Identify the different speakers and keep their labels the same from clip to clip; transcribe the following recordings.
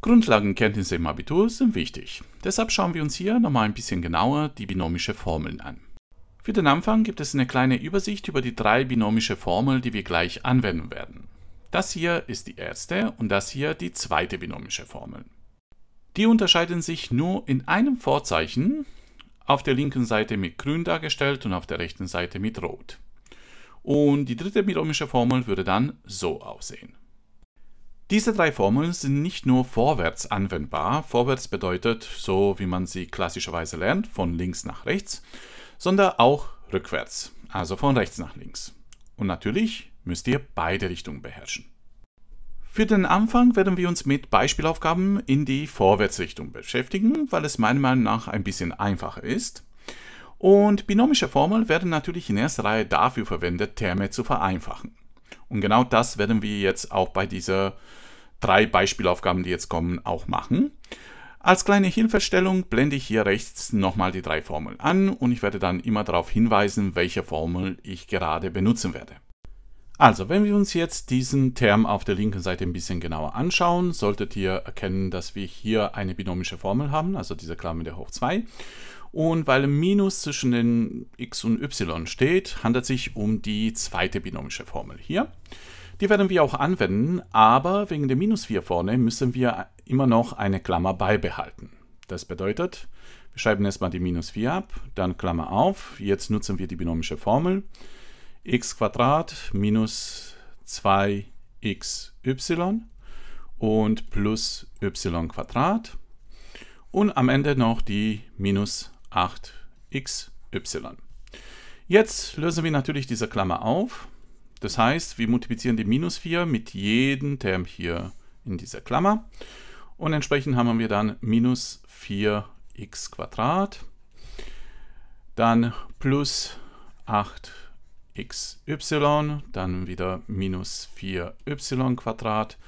Speaker 1: Grundlagenkenntnisse im Abitur sind wichtig. Deshalb schauen wir uns hier nochmal ein bisschen genauer die binomische Formeln an. Für den Anfang gibt es eine kleine Übersicht über die drei binomische Formeln, die wir gleich anwenden werden. Das hier ist die erste und das hier die zweite binomische Formel. Die unterscheiden sich nur in einem Vorzeichen, auf der linken Seite mit grün dargestellt und auf der rechten Seite mit rot. Und die dritte binomische Formel würde dann so aussehen. Diese drei Formeln sind nicht nur vorwärts anwendbar, vorwärts bedeutet so, wie man sie klassischerweise lernt, von links nach rechts, sondern auch rückwärts, also von rechts nach links. Und natürlich müsst ihr beide Richtungen beherrschen. Für den Anfang werden wir uns mit Beispielaufgaben in die Vorwärtsrichtung beschäftigen, weil es meiner Meinung nach ein bisschen einfacher ist. Und binomische Formeln werden natürlich in erster Reihe dafür verwendet, Terme zu vereinfachen. Und genau das werden wir jetzt auch bei dieser drei Beispielaufgaben, die jetzt kommen, auch machen. Als kleine Hilfestellung blende ich hier rechts nochmal die drei Formeln an und ich werde dann immer darauf hinweisen, welche Formel ich gerade benutzen werde. Also, wenn wir uns jetzt diesen Term auf der linken Seite ein bisschen genauer anschauen, solltet ihr erkennen, dass wir hier eine binomische Formel haben, also diese Klammer der hoch 2. Und weil ein Minus zwischen den x und y steht, handelt es sich um die zweite binomische Formel hier. Die werden wir auch anwenden, aber wegen der minus 4 vorne müssen wir immer noch eine Klammer beibehalten. Das bedeutet, wir schreiben erstmal die minus 4 ab, dann Klammer auf. Jetzt nutzen wir die binomische Formel. x minus 2xy und plus y und am Ende noch die minus 8xy. Jetzt lösen wir natürlich diese Klammer auf das heißt, wir multiplizieren den minus 4 mit jedem Term hier in dieser Klammer. Und entsprechend haben wir dann minus 4x Quadrat, dann plus 8xy, dann wieder minus 4y Quadrat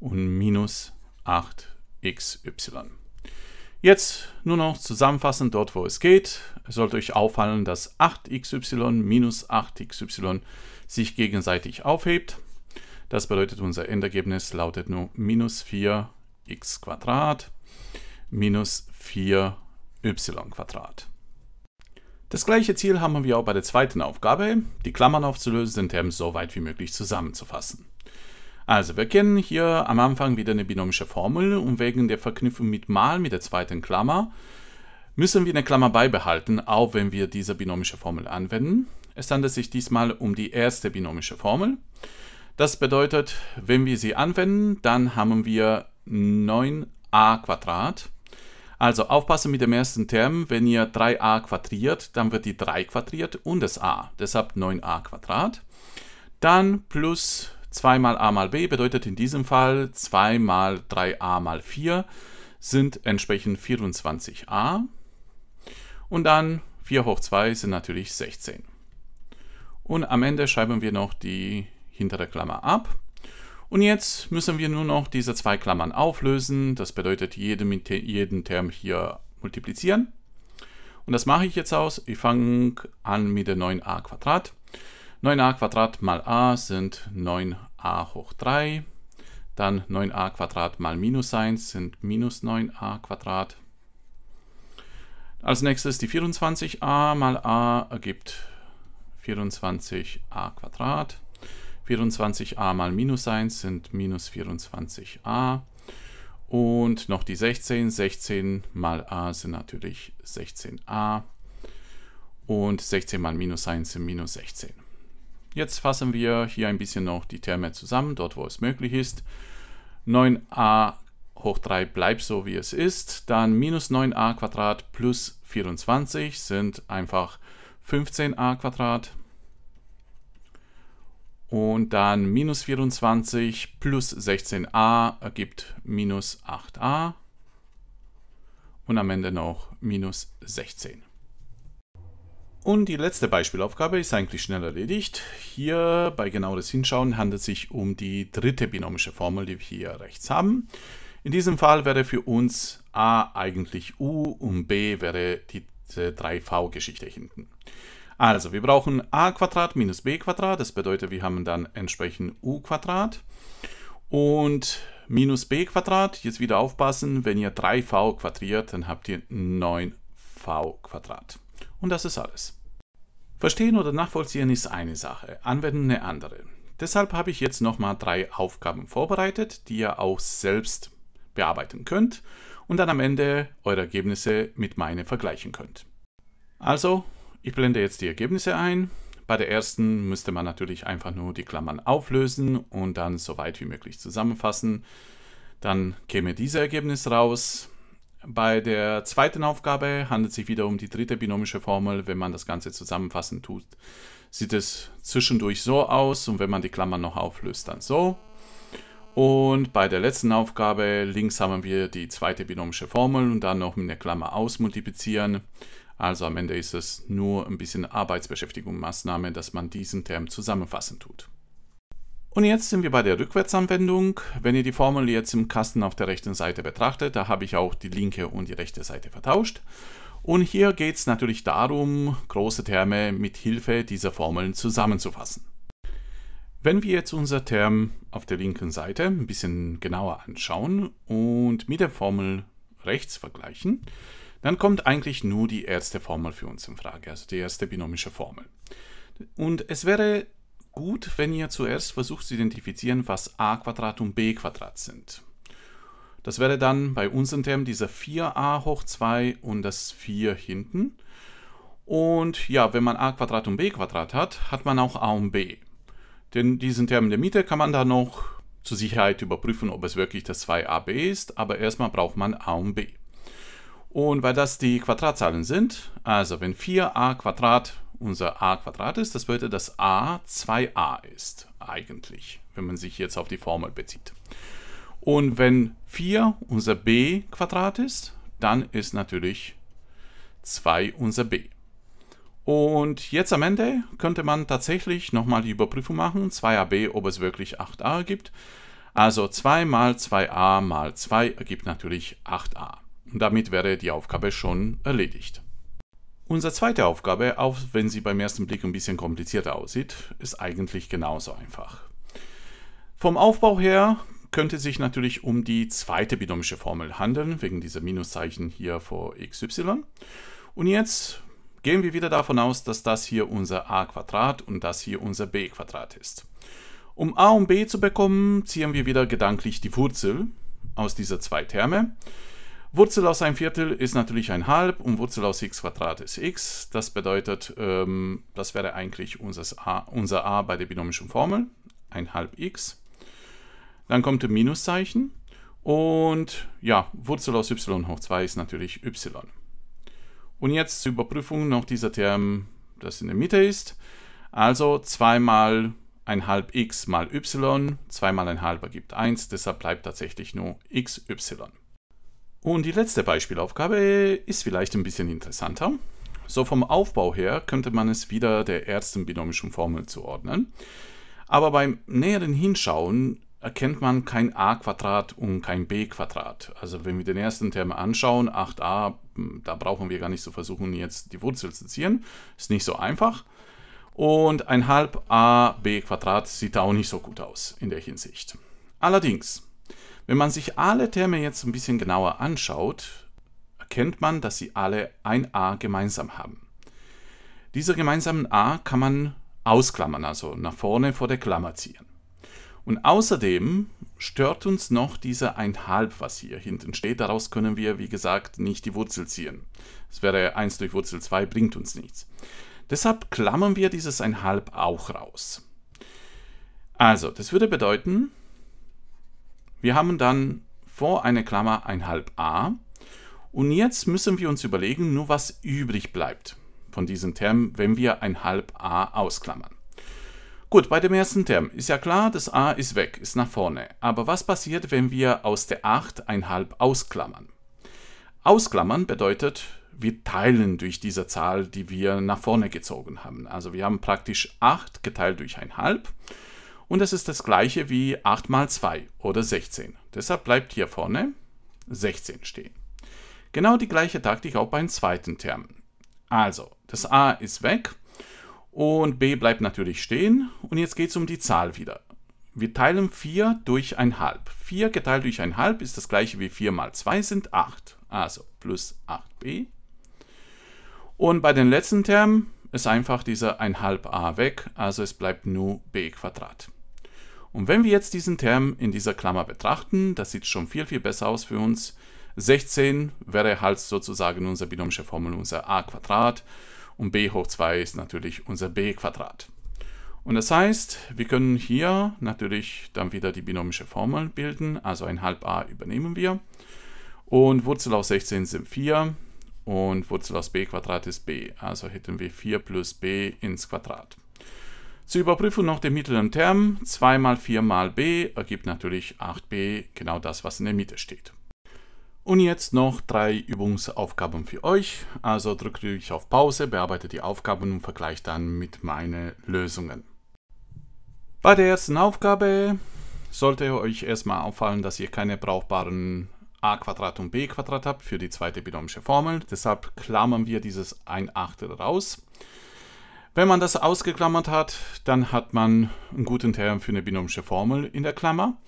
Speaker 1: und minus 8xy. Jetzt nur noch zusammenfassend dort, wo es geht. Es sollte euch auffallen, dass 8xy minus 8xy sich gegenseitig aufhebt. Das bedeutet, unser Endergebnis lautet nur minus 4x minus 4y Das gleiche Ziel haben wir auch bei der zweiten Aufgabe. Die Klammern aufzulösen, den Term so weit wie möglich zusammenzufassen. Also, wir kennen hier am Anfang wieder eine binomische Formel und wegen der Verknüpfung mit mal mit der zweiten Klammer müssen wir eine Klammer beibehalten, auch wenn wir diese binomische Formel anwenden. Es handelt sich diesmal um die erste binomische Formel. Das bedeutet, wenn wir sie anwenden, dann haben wir 9a Also aufpassen mit dem ersten Term, wenn ihr 3a quadriert, dann wird die 3 quadriert und das a, deshalb 9a Dann plus 2 mal a mal b bedeutet in diesem Fall 2 mal 3a mal 4 sind entsprechend 24a. Und dann 4 hoch 2 sind natürlich 16. Und am Ende schreiben wir noch die hintere Klammer ab. Und jetzt müssen wir nur noch diese zwei Klammern auflösen. Das bedeutet jeden, jeden Term hier multiplizieren. Und das mache ich jetzt aus. Ich fange an mit der 9a Quadrat. 9a Quadrat mal a sind 9a hoch 3. Dann 9a Quadrat mal minus 1 sind minus 9a Quadrat. Als nächstes die 24a mal a ergibt 24a 24a mal minus 1 sind minus 24a. Und noch die 16. 16 mal a sind natürlich 16a. Und 16 mal minus 1 sind minus 16. Jetzt fassen wir hier ein bisschen noch die Terme zusammen, dort wo es möglich ist. 9a hoch 3 bleibt so wie es ist. Dann minus 9a Quadrat plus 24 sind einfach 15a Quadrat und dann minus 24 plus 16a ergibt minus 8a und am Ende noch minus 16. Und die letzte Beispielaufgabe ist eigentlich schnell erledigt. Hier bei genaueres Hinschauen handelt es sich um die dritte binomische Formel, die wir hier rechts haben. In diesem Fall wäre für uns a eigentlich u und b wäre diese 3v-Geschichte hinten. Also, wir brauchen a Quadrat minus b Quadrat. Das bedeutet, wir haben dann entsprechend u Quadrat. Und minus b Quadrat, jetzt wieder aufpassen, wenn ihr 3v quadriert, dann habt ihr 9v Quadrat. Und das ist alles. Verstehen oder nachvollziehen ist eine Sache, anwenden eine andere. Deshalb habe ich jetzt nochmal drei Aufgaben vorbereitet, die ihr auch selbst bearbeiten könnt und dann am Ende eure Ergebnisse mit meinen vergleichen könnt. Also ich blende jetzt die Ergebnisse ein. Bei der ersten müsste man natürlich einfach nur die Klammern auflösen und dann so weit wie möglich zusammenfassen. Dann käme dieses Ergebnis raus. Bei der zweiten Aufgabe handelt es sich wieder um die dritte binomische Formel. Wenn man das Ganze zusammenfassen tut, sieht es zwischendurch so aus und wenn man die Klammern noch auflöst, dann so. Und bei der letzten Aufgabe links haben wir die zweite binomische Formel und dann noch mit der Klammer aus multiplizieren. Also am Ende ist es nur ein bisschen Arbeitsbeschäftigungsmaßnahme, dass man diesen Term zusammenfassen tut. Und jetzt sind wir bei der Rückwärtsanwendung. Wenn ihr die Formel jetzt im Kasten auf der rechten Seite betrachtet, da habe ich auch die linke und die rechte Seite vertauscht. Und hier geht es natürlich darum, große Terme mit Hilfe dieser Formeln zusammenzufassen. Wenn wir jetzt unser Term auf der linken Seite ein bisschen genauer anschauen und mit der Formel rechts vergleichen, dann kommt eigentlich nur die erste Formel für uns in Frage, also die erste binomische Formel. Und es wäre gut, wenn ihr zuerst versucht zu identifizieren, was a Quadrat und b Quadrat sind. Das wäre dann bei unserem Term dieser 4a hoch 2 und das 4 hinten. Und ja, wenn man a Quadrat und b Quadrat hat, hat man auch a und b. Denn diesen Term der Miete kann man da noch zur Sicherheit überprüfen, ob es wirklich das 2ab ist, aber erstmal braucht man a und b. Und weil das die Quadratzahlen sind, also wenn 4a Quadrat unser a Quadrat ist, das bedeutet, dass a 2a ist eigentlich, wenn man sich jetzt auf die Formel bezieht. Und wenn 4 unser b Quadrat ist, dann ist natürlich 2 unser b. Und jetzt am Ende könnte man tatsächlich nochmal die Überprüfung machen, 2ab, ob es wirklich 8a ergibt. Also 2 mal 2a mal 2 ergibt natürlich 8a. Und damit wäre die Aufgabe schon erledigt. Unsere zweite Aufgabe, auch wenn sie beim ersten Blick ein bisschen komplizierter aussieht, ist eigentlich genauso einfach. Vom Aufbau her könnte sich natürlich um die zweite binomische Formel handeln, wegen dieser Minuszeichen hier vor xy. Und jetzt Gehen wir wieder davon aus, dass das hier unser a und das hier unser b ist. Um a und b zu bekommen, ziehen wir wieder gedanklich die Wurzel aus dieser zwei Terme. Wurzel aus einem Viertel ist natürlich ein Halb und Wurzel aus x ist x. Das bedeutet, ähm, das wäre eigentlich a, unser a bei der binomischen Formel, ein halb x. Dann kommt ein Minuszeichen und ja, Wurzel aus y hoch 2 ist natürlich y. Und jetzt zur Überprüfung noch dieser Term, das in der Mitte ist. Also 2 mal 1,5 x mal y, 2 mal 1,5 ergibt 1, deshalb bleibt tatsächlich nur xy. Und die letzte Beispielaufgabe ist vielleicht ein bisschen interessanter. So vom Aufbau her könnte man es wieder der ersten binomischen Formel zuordnen. Aber beim näheren Hinschauen erkennt man kein a Quadrat und kein b Quadrat. Also wenn wir den ersten Term anschauen, 8a da brauchen wir gar nicht zu versuchen, jetzt die Wurzel zu ziehen. Ist nicht so einfach. Und ein halb a b Quadrat sieht auch nicht so gut aus in der Hinsicht. Allerdings, wenn man sich alle Terme jetzt ein bisschen genauer anschaut, erkennt man, dass sie alle ein a gemeinsam haben. Diese gemeinsamen a kann man ausklammern, also nach vorne vor der Klammer ziehen. Und außerdem stört uns noch dieser einhalb, was hier hinten steht. Daraus können wir, wie gesagt, nicht die Wurzel ziehen. Es wäre 1 durch Wurzel 2, bringt uns nichts. Deshalb klammern wir dieses einhalb auch raus. Also, das würde bedeuten, wir haben dann vor einer Klammer einhalb a. Und jetzt müssen wir uns überlegen, nur was übrig bleibt von diesem Term, wenn wir einhalb a ausklammern. Gut, bei dem ersten Term ist ja klar, das a ist weg, ist nach vorne. Aber was passiert, wenn wir aus der 8 einhalb ausklammern? Ausklammern bedeutet, wir teilen durch diese Zahl, die wir nach vorne gezogen haben. Also wir haben praktisch 8 geteilt durch ein halb. Und das ist das gleiche wie 8 mal 2 oder 16. Deshalb bleibt hier vorne 16 stehen. Genau die gleiche Taktik auch beim zweiten Term. Also, das a ist weg und b bleibt natürlich stehen. Und jetzt geht es um die Zahl wieder. Wir teilen 4 durch 1 halb. 4 geteilt durch 1 halb ist das gleiche wie 4 mal 2 sind 8. Also plus 8b. Und bei den letzten Termen ist einfach dieser 1 halb a weg, also es bleibt nur b Und wenn wir jetzt diesen Term in dieser Klammer betrachten, das sieht schon viel, viel besser aus für uns. 16 wäre halt sozusagen unsere binomische Formel, unser a Quadrat und b hoch 2 ist natürlich unser b-Quadrat. Und das heißt, wir können hier natürlich dann wieder die binomische Formel bilden, also ein halb a übernehmen wir. Und Wurzel aus 16 sind 4 und Wurzel aus b Quadrat ist b, also hätten wir 4 plus b ins Quadrat. Zur Überprüfung noch den mittleren Term, 2 mal 4 mal b ergibt natürlich 8b, genau das, was in der Mitte steht. Und jetzt noch drei Übungsaufgaben für euch. Also drückt euch auf Pause, bearbeitet die Aufgaben und vergleicht dann mit meinen Lösungen. Bei der ersten Aufgabe sollte euch erstmal auffallen, dass ihr keine brauchbaren a und b habt für die zweite binomische Formel. Deshalb klammern wir dieses 1 Achtel raus. Wenn man das ausgeklammert hat, dann hat man einen guten Term für eine binomische Formel in der Klammer.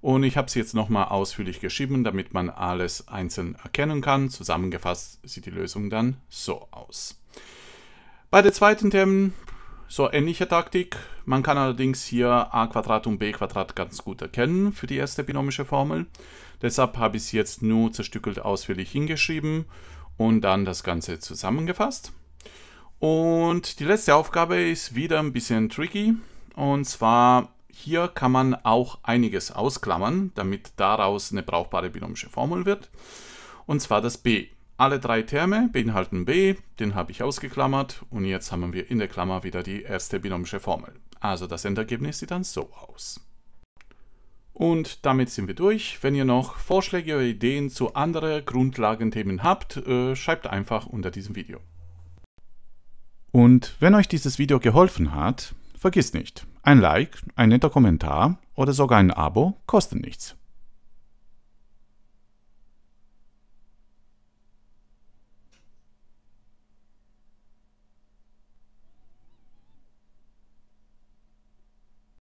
Speaker 1: Und ich habe es jetzt nochmal ausführlich geschrieben, damit man alles einzeln erkennen kann. Zusammengefasst sieht die Lösung dann so aus. Bei der zweiten Term so ähnliche Taktik. Man kann allerdings hier a Quadrat und b Quadrat ganz gut erkennen für die erste binomische Formel. Deshalb habe ich es jetzt nur zerstückelt ausführlich hingeschrieben und dann das Ganze zusammengefasst. Und die letzte Aufgabe ist wieder ein bisschen tricky. Und zwar hier kann man auch einiges ausklammern, damit daraus eine brauchbare binomische Formel wird. Und zwar das b. Alle drei Terme beinhalten b, den habe ich ausgeklammert und jetzt haben wir in der Klammer wieder die erste binomische Formel. Also das Endergebnis sieht dann so aus. Und damit sind wir durch. Wenn ihr noch Vorschläge oder Ideen zu anderen Grundlagenthemen habt, äh, schreibt einfach unter diesem Video. Und wenn euch dieses Video geholfen hat, vergisst nicht, ein Like, ein netter Kommentar oder sogar ein Abo kosten nichts.